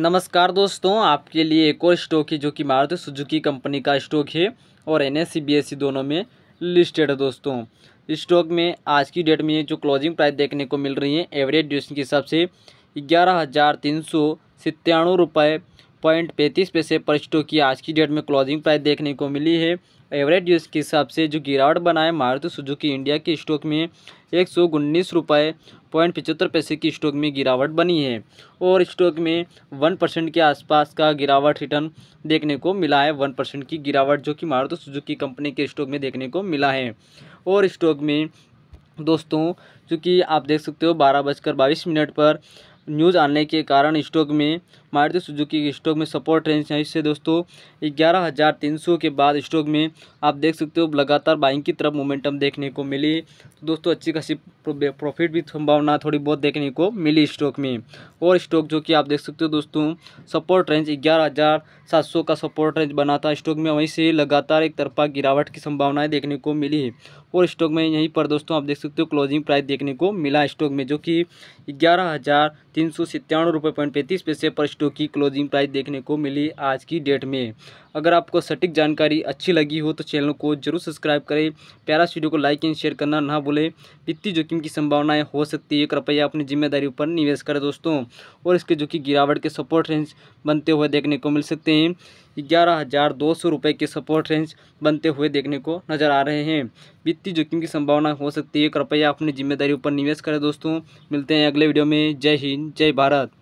नमस्कार दोस्तों आपके लिए एक और स्टॉक है जो कि मारुति सुजुकी कंपनी का स्टॉक है और एन एस दोनों में लिस्टेड है दोस्तों स्टॉक में आज की डेट में जो क्लोजिंग प्राइस देखने को मिल रही है एवरेज ड्यूशन के हिसाब से ग्यारह हज़ार तीन सौ सत्तानवे रुपये पॉइंट पैंतीस पैसे पर स्टॉक की आज की डेट में क्लोजिंग प्राइस देखने को मिली है एवरेज यूज के हिसाब से जो गिरावट बनाए मारुति सुजुकी इंडिया के स्टॉक में एक सौ उन्नीस रुपये पॉइंट पचहत्तर पैसे की स्टॉक में गिरावट बनी है और स्टॉक में वन परसेंट के आसपास का गिरावट रिटर्न देखने को मिला है वन परसेंट की गिरावट जो कि मारुति सुजुकी कंपनी के स्टॉक में देखने को मिला है और स्टॉक में दोस्तों चूँकि आप देख सकते हो बारह बजकर बाईस मिनट पर न्यूज़ आने के कारण स्टॉक में मारुति सुजुकी के स्टॉक में सपोर्ट रेंज है इससे दोस्तों ग्यारह हज़ार तीन सौ के बाद स्टॉक में आप देख सकते हो लगातार बाइंग की तरफ मोमेंटम देखने को मिली तो दोस्तों अच्छी खासी प्रॉफिट भी संभावना थोड़ी बहुत देखने को मिली स्टॉक में और स्टॉक जो कि आप देख सकते हो दोस्तों सपोर्ट रेंज ग्यारह हज़ार सात सौ का सपोर्ट रेंज बना था स्टॉक में वहीं से लगातार एक तरफा गिरावट की संभावनाएँ देखने को मिली है और स्टॉक में यहीं पर दोस्तों आप देख सकते हो क्लोजिंग प्राइस देखने को मिला स्टॉक में जो कि ग्यारह हज़ार तीन सौ सत्तानवे रुपये पॉइंट पैंतीस पैसे पर स्टॉक की क्लोजिंग प्राइस देखने को मिली आज की डेट में अगर आपको सटीक जानकारी अच्छी लगी हो तो चैनल को जरूर सब्सक्राइब करें प्यारा वीडियो को लाइक एंड शेयर करना ना भूलें वित्तीय जोखिम की संभावनाएं हो सकती है कृपया अपनी जिम्मेदारी पर निवेश करें दोस्तों और इसके जो कि गिरावट के सपोर्ट रेंज बनते हुए देखने को मिल सकते हैं ग्यारह हज़ार दो सौ रुपये के सपोर्ट रेंज बनते हुए देखने को नजर आ रहे हैं वित्तीय जोखिम की संभावना हो सकती है कृपया अपनी जिम्मेदारी पर निवेश करें दोस्तों मिलते हैं अगले वीडियो में जय हिंद जय भारत